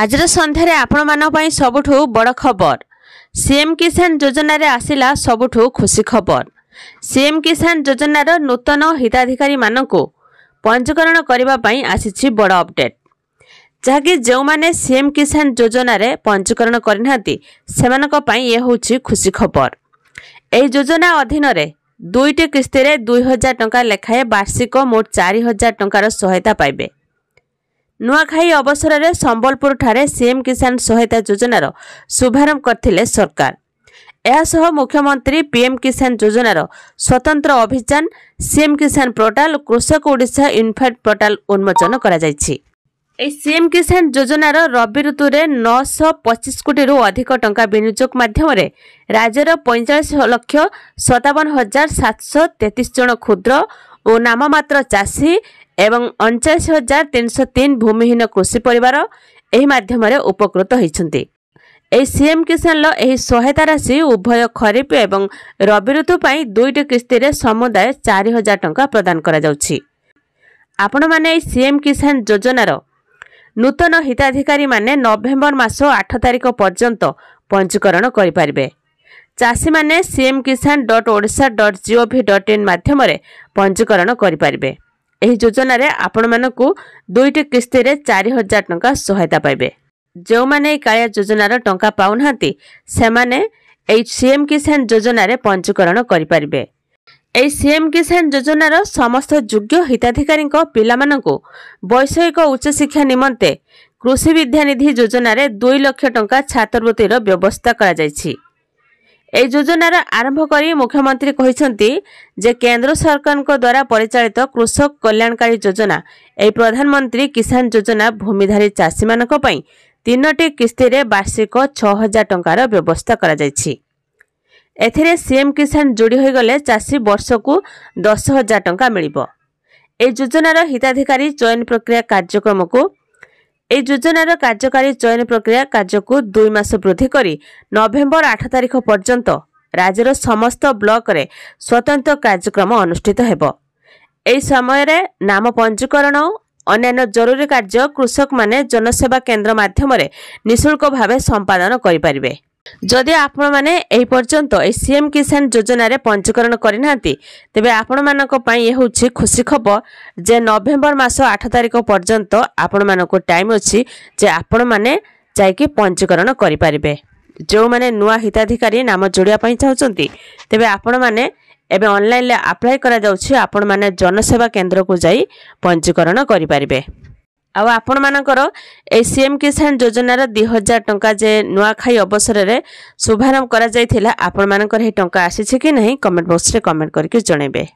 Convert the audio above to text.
ଆଜିର ସନ୍ଧ୍ୟାରେ ଆପଣମାନଙ୍କ ପାଇଁ ସବୁଠୁ ବଡ଼ ଖବର ସିଏମ୍ କିଷାନ ଯୋଜନାରେ ଆସିଲା ସବୁଠୁ ଖୁସି ଖବର ସିଏମ୍ କିଷାନ ଯୋଜନାର ନୂତନ ହିତାଧିକାରୀମାନଙ୍କୁ ପଞ୍ଜୀକରଣ କରିବା ପାଇଁ ଆସିଛି ବଡ଼ ଅପଡେଟ୍ ଯାହାକି ଯେଉଁମାନେ ସିଏମ୍ କିଷାନ ଯୋଜନାରେ ପଞ୍ଜୀକରଣ କରିନାହାନ୍ତି ସେମାନଙ୍କ ପାଇଁ ଏ ହେଉଛି ଖୁସି ଖବର ଏହି ଯୋଜନା ଅଧୀନରେ ଦୁଇଟି କିସ୍ତିରେ ଦୁଇ ହଜାର ଟଙ୍କା ଲେଖାଏଁ ବାର୍ଷିକ ମୋଟ ଚାରି ହଜାର ଟଙ୍କାର ସହାୟତା ପାଇବେ ନୂଆଖାଇ ଅବସରରେ ସମ୍ବଲପୁରଠାରେ ସିଏମ୍ କିଷାନ ସହାୟତା ଯୋଜନାର ଶୁଭାରମ୍ଭ କରିଥିଲେ ସରକାର ଏହାସହ ମୁଖ୍ୟମନ୍ତ୍ରୀ ପିଏମ୍ କିଷାନ ଯୋଜନାର ସ୍ୱତନ୍ତ୍ର ଅଭିଯାନ ସିଏମ୍ କିଷାନ ପୋର୍ଟାଲ କୃଷକ ଓଡ଼ିଶା ଇନ୍ଫାଟ ପୋର୍ଟାଲ ଉନ୍ମୋଚନ କରାଯାଇଛି ଏହି ସିଏମ୍ କିଷାନ ଯୋଜନାର ରବି ଋତୁରେ ନଅଶହ ପଚିଶ କୋଟିରୁ ଅଧିକ ଟଙ୍କା ବିନିଯୋଗ ମାଧ୍ୟମରେ ରାଜ୍ୟର ପଇଁଚାଳିଶ ଲକ୍ଷ ସତାବନ ହଜାର ସାତଶହ ତେତିଶ ଜଣ କ୍ଷୁଦ୍ର ଓ ନାମମାତ୍ର ଚାଷୀ ଏବଂ ଅଣଚାଳିଶ ହଜାର ତିନିଶହ ତିନି ଭୂମିହୀନ କୃଷି ପରିବାର ଏହି ମାଧ୍ୟମରେ ଉପକୃତ ହୋଇଛନ୍ତି ଏହି ସିଏମ୍ କିଷାନର ଏହି ସହାୟତା ରାଶି ଉଭୟ ଖରିଫ ଏବଂ ରବି ଋତୁ ପାଇଁ ଦୁଇଟି କିସ୍ତିରେ ସମୁଦାୟ ଚାରି ହଜାର ଟଙ୍କା ପ୍ରଦାନ କରାଯାଉଛି ଆପଣମାନେ ଏହି ସିଏମ୍ କିଷାନ ଯୋଜନାର ନୂତନ ହିତାଧିକାରୀମାନେ ନଭେମ୍ବର ମାସ ଆଠ ତାରିଖ ପର୍ଯ୍ୟନ୍ତ ପଞ୍ଜୀକରଣ କରିପାରିବେ ଚାଷୀମାନେ CM Kisan dot Odisha dot G O V dot in ମାଧ୍ୟମରେ ପଞ୍ଜୀକରଣ କରିପାରିବେ ଏହି ଯୋଜନାରେ ଆପଣମାନଙ୍କୁ ଦୁଇଟି କିସ୍ତିରେ ଚାରି ହଜାର ଟଙ୍କା ସହାୟତା ପାଇବେ ଯେଉଁମାନେ ଏହି କାଳିଆ ଯୋଜନାର ଟଙ୍କା ପାଉନାହାନ୍ତି ସେମାନେ ଏହି ସିଏମ୍ କିଷାନ ଯୋଜନାରେ ପଞ୍ଜୀକରଣ କରିପାରିବେ ଏହି ସିଏମ୍ କିଷାନ ଯୋଜନାର ସମସ୍ତ ଯୋଗ୍ୟ ହିତାଧିକାରୀଙ୍କ ପିଲାମାନଙ୍କୁ ବୈଷୟିକ ଉଚ୍ଚଶିକ୍ଷା ନିମନ୍ତେ କୃଷି ବିଦ୍ୟାନିଧି ଯୋଜନାରେ ଦୁଇ ଲକ୍ଷ ଟଙ୍କା ଛାତ୍ରବୃତ୍ତିର ବ୍ୟବସ୍ଥା କରାଯାଇଛି এই যোজনার আরম্ভ করে মুখ্যমন্ত্রী কিন্তু যে কেন্দ্র সরকারক দ্বারা পরিচালিত কৃষক কল্যাণকারী যোজনা এই প্রধানমন্ত্রী কিষান যোজনা ভূমিধারী চাষী মানুষ তিনটি কিস্তিরে বার্ষিক ছ হাজার টাকার ব্যবস্থা করা যাই এথিরে সিএম কিষান যোড়ি হয়ে গেলে চাষী বর্ষক দশ হাজার টাকা মিলব এই যোজনার হিতাধিকারী চয়ন প্রক্রিয়া কার্যক্রমক এই যোজনার কার্যকারী চয়ন প্রক্রিয়া কার্যকু দুই মাস বৃদ্ধি করে নভেম্বর আঠ তারিখ পর্যন্ত রাজ্যর সমস্ত ব্লকরে স্বতন্ত্র কার্যক্রম অনুষ্ঠিত ହେବ এই সময়ের নাম পঞ্জীকরণ অন্যান্য জরুরি কার্য কৃষক মানে জনসেবা কেন্দ্র মাধ্যমে নিঃশুল্ক ভাবে সম্পাদন করে ଯଦି ଆପଣମାନେ ଏହି ପର୍ଯ୍ୟନ୍ତ ଏହି ସିଏମ୍ କିଷାନ ଯୋଜନାରେ ପଞ୍ଜୀକରଣ କରିନାହାନ୍ତି ତେବେ ଆପଣମାନଙ୍କ ପାଇଁ ଏ ହେଉଛି ଖୁସି ଖବର ଯେ ନଭେମ୍ବର ମାସ ଆଠ ତାରିଖ ପର୍ଯ୍ୟନ୍ତ ଆପଣମାନଙ୍କୁ ଟାଇମ୍ ଅଛି ଯେ ଆପଣମାନେ ଯାଇକି ପଞ୍ଜୀକରଣ କରିପାରିବେ ଯେଉଁମାନେ ନୂଆ ହିତାଧିକାରୀ ନାମ ଯୋଡ଼ିବା ପାଇଁ ଚାହୁଁଛନ୍ତି ତେବେ ଆପଣମାନେ ଏବେ ଅନଲାଇନ୍ରେ ଆପ୍ଲାଏ କରାଯାଉଛି ଆପଣମାନେ ଜନସେବା କେନ୍ଦ୍ରକୁ ଯାଇ ପଞ୍ଜୀକରଣ କରିପାରିବେ ଆଉ ଆପଣମାନଙ୍କର ଏ ସିଏମ୍ ଏମ୍ କିଷାନ ଯୋଜନାର ଦୁଇ ହଜାର ଟଙ୍କା ଯେ ନୂଆଖାଇ ଅବସରରେ ଶୁଭାରମ୍ଭ କରାଯାଇଥିଲା ଆପଣମାନଙ୍କର ଏହି ଟଙ୍କା ଆସିଛି କି ନାହିଁ କମେଣ୍ଟ ବକ୍ସରେ କମେଣ୍ଟ କରିକି ଜଣାଇବେ